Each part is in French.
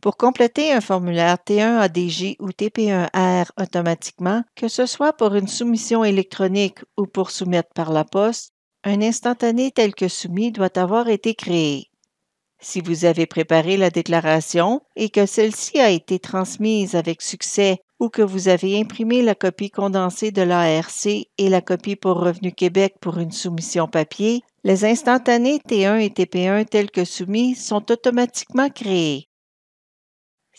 Pour compléter un formulaire t 1 adj ou TP1R automatiquement, que ce soit pour une soumission électronique ou pour soumettre par la poste, un instantané tel que soumis doit avoir été créé. Si vous avez préparé la déclaration et que celle-ci a été transmise avec succès ou que vous avez imprimé la copie condensée de l'ARC et la copie pour Revenu Québec pour une soumission papier, les instantanés T1 et TP1 tels que soumis sont automatiquement créés.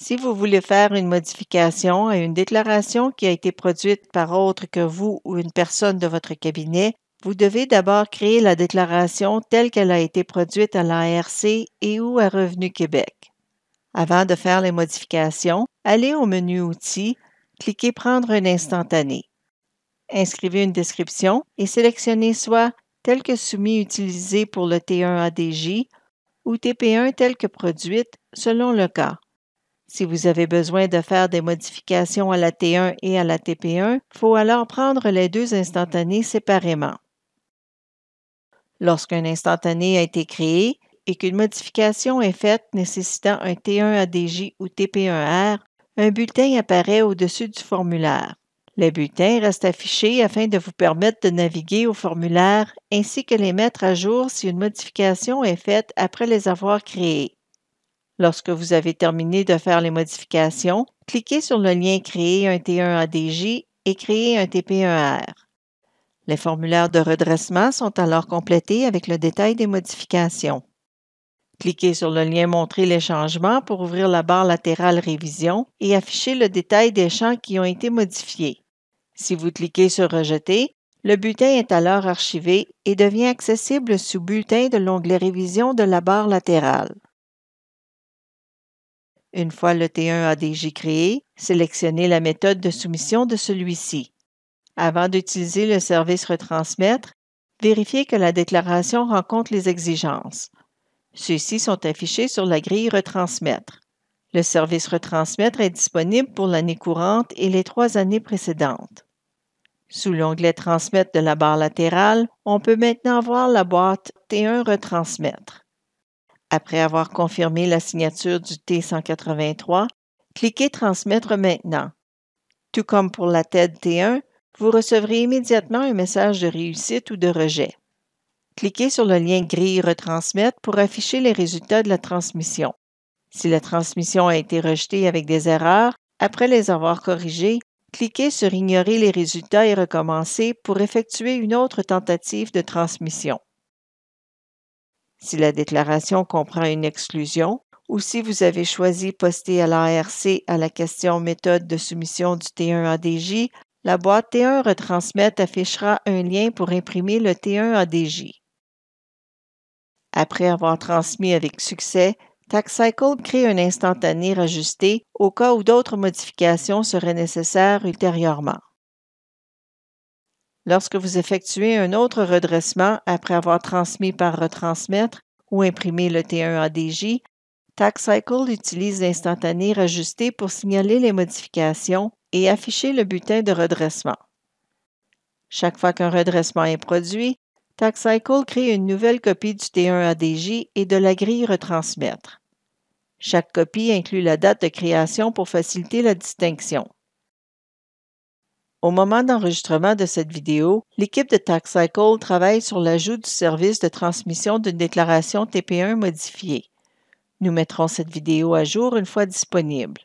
Si vous voulez faire une modification à une déclaration qui a été produite par autre que vous ou une personne de votre cabinet, vous devez d'abord créer la déclaration telle qu'elle a été produite à l'ARC et ou à Revenu Québec. Avant de faire les modifications, allez au menu Outils, cliquez Prendre un instantané. Inscrivez une description et sélectionnez soit tel que soumis utilisé pour le T1 ADJ ou TP1 telle que produite selon le cas. Si vous avez besoin de faire des modifications à la T1 et à la TP1, il faut alors prendre les deux instantanés séparément. Lorsqu'un instantané a été créé et qu'une modification est faite nécessitant un T1ADJ ou TP1R, un bulletin apparaît au-dessus du formulaire. Les bulletins restent affichés afin de vous permettre de naviguer au formulaire ainsi que les mettre à jour si une modification est faite après les avoir créés. Lorsque vous avez terminé de faire les modifications, cliquez sur le lien Créer un T1ADJ et Créer un TP1R. Les formulaires de redressement sont alors complétés avec le détail des modifications. Cliquez sur le lien Montrer les changements pour ouvrir la barre latérale Révision et afficher le détail des champs qui ont été modifiés. Si vous cliquez sur Rejeter, le bulletin est alors archivé et devient accessible sous Bulletin de l'onglet Révision de la barre latérale. Une fois le T1 ADJ créé, sélectionnez la méthode de soumission de celui-ci. Avant d'utiliser le service Retransmettre, vérifiez que la déclaration rencontre les exigences. Ceux-ci sont affichés sur la grille Retransmettre. Le service Retransmettre est disponible pour l'année courante et les trois années précédentes. Sous l'onglet Transmettre de la barre latérale, on peut maintenant voir la boîte T1 Retransmettre. Après avoir confirmé la signature du T183, cliquez Transmettre maintenant. Tout comme pour la TED T1, vous recevrez immédiatement un message de réussite ou de rejet. Cliquez sur le lien gris Retransmettre pour afficher les résultats de la transmission. Si la transmission a été rejetée avec des erreurs, après les avoir corrigées, cliquez sur Ignorer les résultats et recommencer pour effectuer une autre tentative de transmission. Si la déclaration comprend une exclusion, ou si vous avez choisi poster à l'ARC à la question méthode de soumission du T1ADJ, la boîte T1 Retransmettre affichera un lien pour imprimer le T1ADJ. Après avoir transmis avec succès, TaxCycle crée un instantané rajusté au cas où d'autres modifications seraient nécessaires ultérieurement. Lorsque vous effectuez un autre redressement après avoir transmis par retransmettre ou imprimé le T1 ADJ, TaxCycle utilise l'instantané rajusté pour signaler les modifications et afficher le butin de redressement. Chaque fois qu'un redressement est produit, TaxCycle crée une nouvelle copie du T1 ADJ et de la grille retransmettre. Chaque copie inclut la date de création pour faciliter la distinction. Au moment d'enregistrement de cette vidéo, l'équipe de TaxCycle travaille sur l'ajout du service de transmission d'une déclaration TP1 modifiée. Nous mettrons cette vidéo à jour une fois disponible.